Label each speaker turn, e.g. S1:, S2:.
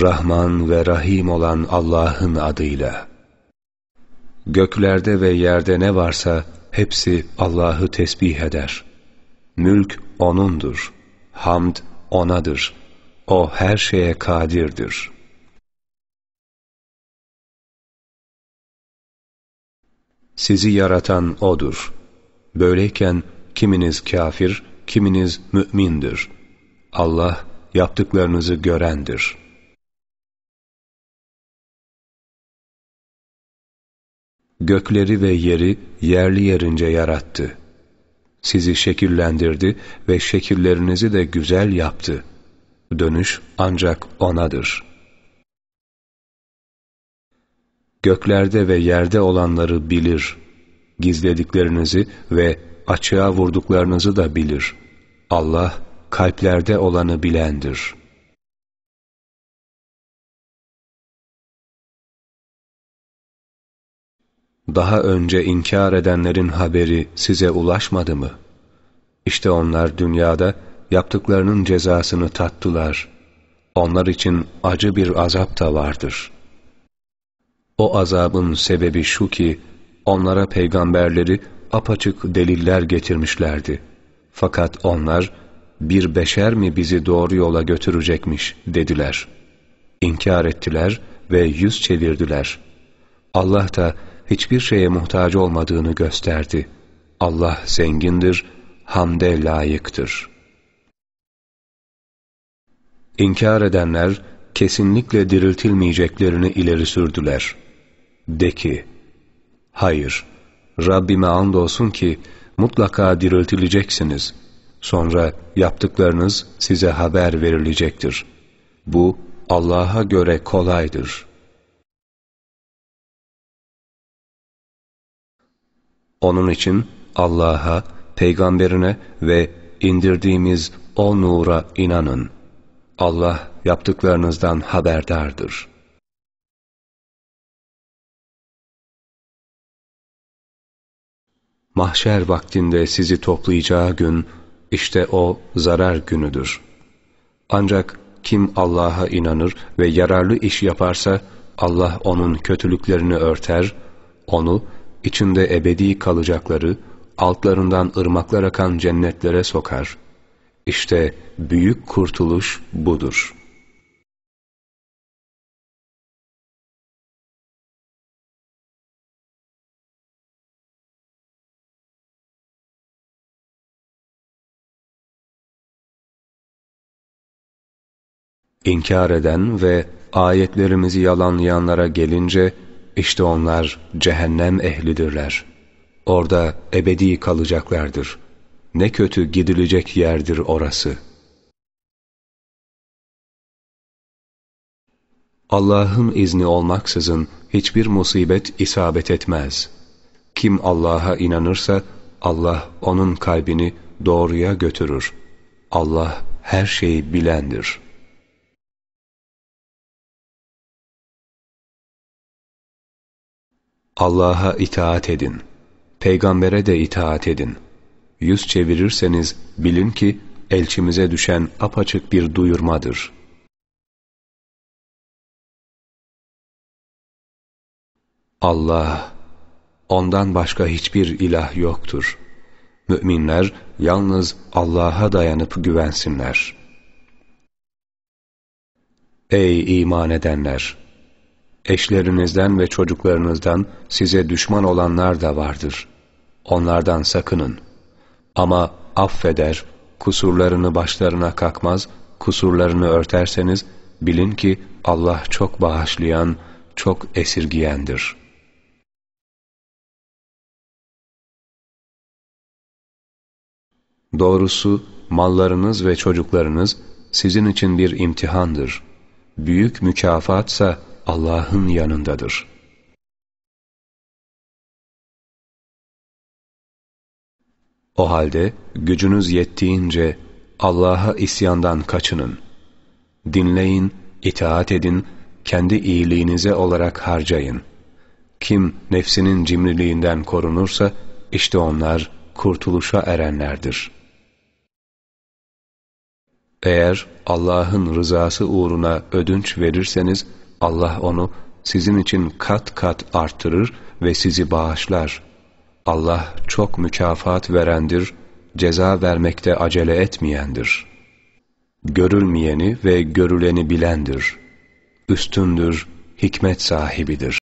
S1: Rahman ve Rahim olan Allah'ın adıyla. Göklerde ve yerde ne varsa hepsi Allah'ı tesbih eder. Mülk O'nundur. Hamd O'nadır. O her şeye
S2: kadirdir.
S1: Sizi yaratan O'dur. Böyleyken kiminiz kafir, kiminiz mü'mindir. Allah yaptıklarınızı görendir.'' Gökleri ve yeri yerli yerince yarattı. Sizi şekillendirdi ve şekillerinizi de güzel yaptı. Dönüş ancak O'nadır. Göklerde ve yerde olanları bilir. Gizlediklerinizi ve açığa vurduklarınızı da bilir. Allah kalplerde olanı bilendir.'' Daha önce inkar edenlerin haberi size ulaşmadı mı? İşte onlar dünyada yaptıklarının cezasını tattılar. Onlar için acı bir azap da vardır. O azabın sebebi şu ki, onlara peygamberleri apaçık deliller getirmişlerdi. Fakat onlar, bir beşer mi bizi doğru yola götürecekmiş dediler. İnkar ettiler ve yüz çevirdiler. Allah da hiçbir şeye muhtaç olmadığını gösterdi. Allah zengindir, hamde layıktır. İnkar edenler kesinlikle diriltilmeyeceklerini ileri sürdüler. De ki, hayır, Rabbime andolsun ki mutlaka diriltileceksiniz. Sonra yaptıklarınız size haber verilecektir. Bu Allah'a göre kolaydır.'' Onun için Allah'a, peygamberine ve indirdiğimiz o nura inanın. Allah yaptıklarınızdan
S2: haberdardır.''
S1: Mahşer vaktinde sizi toplayacağı gün, işte o zarar günüdür. Ancak kim Allah'a inanır ve yararlı iş yaparsa, Allah onun kötülüklerini örter, onu içinde ebedi kalacakları, altlarından ırmaklar akan cennetlere sokar. İşte büyük kurtuluş budur.''
S2: İnkar eden
S1: ve ayetlerimizi yalanlayanlara gelince işte onlar cehennem ehlidirler. Orada ebedi kalacaklardır. Ne kötü gidilecek yerdir orası. Allah'ın izni olmaksızın hiçbir musibet isabet etmez. Kim Allah'a inanırsa Allah onun kalbini doğruya götürür. Allah her şeyi bilendir.'' Allah'a itaat edin. Peygambere de itaat edin. Yüz çevirirseniz bilin ki elçimize düşen apaçık bir duyurmadır.
S2: Allah,
S1: ondan başka hiçbir ilah yoktur. Müminler yalnız Allah'a dayanıp güvensinler. Ey iman edenler! eşlerinizden ve çocuklarınızdan size düşman olanlar da vardır. Onlardan sakının. Ama affeder, kusurlarını başlarına kakmaz, kusurlarını örterseniz bilin ki Allah çok bağışlayan, çok esirgiyendir.''
S2: Doğrusu
S1: mallarınız ve çocuklarınız sizin için bir imtihandır. Büyük mükafatsa Allah'ın yanındadır. O halde gücünüz yettiğince Allah'a isyandan kaçının. Dinleyin, itaat edin, kendi iyiliğinize olarak harcayın. Kim nefsinin cimriliğinden korunursa, işte onlar kurtuluşa erenlerdir. Eğer Allah'ın rızası uğruna ödünç verirseniz, Allah onu sizin için kat kat artırır ve sizi bağışlar. Allah çok mükafat verendir, ceza vermekte acele etmeyendir. Görülmeyeni ve görüleni bilendir. Üstündür, hikmet sahibidir.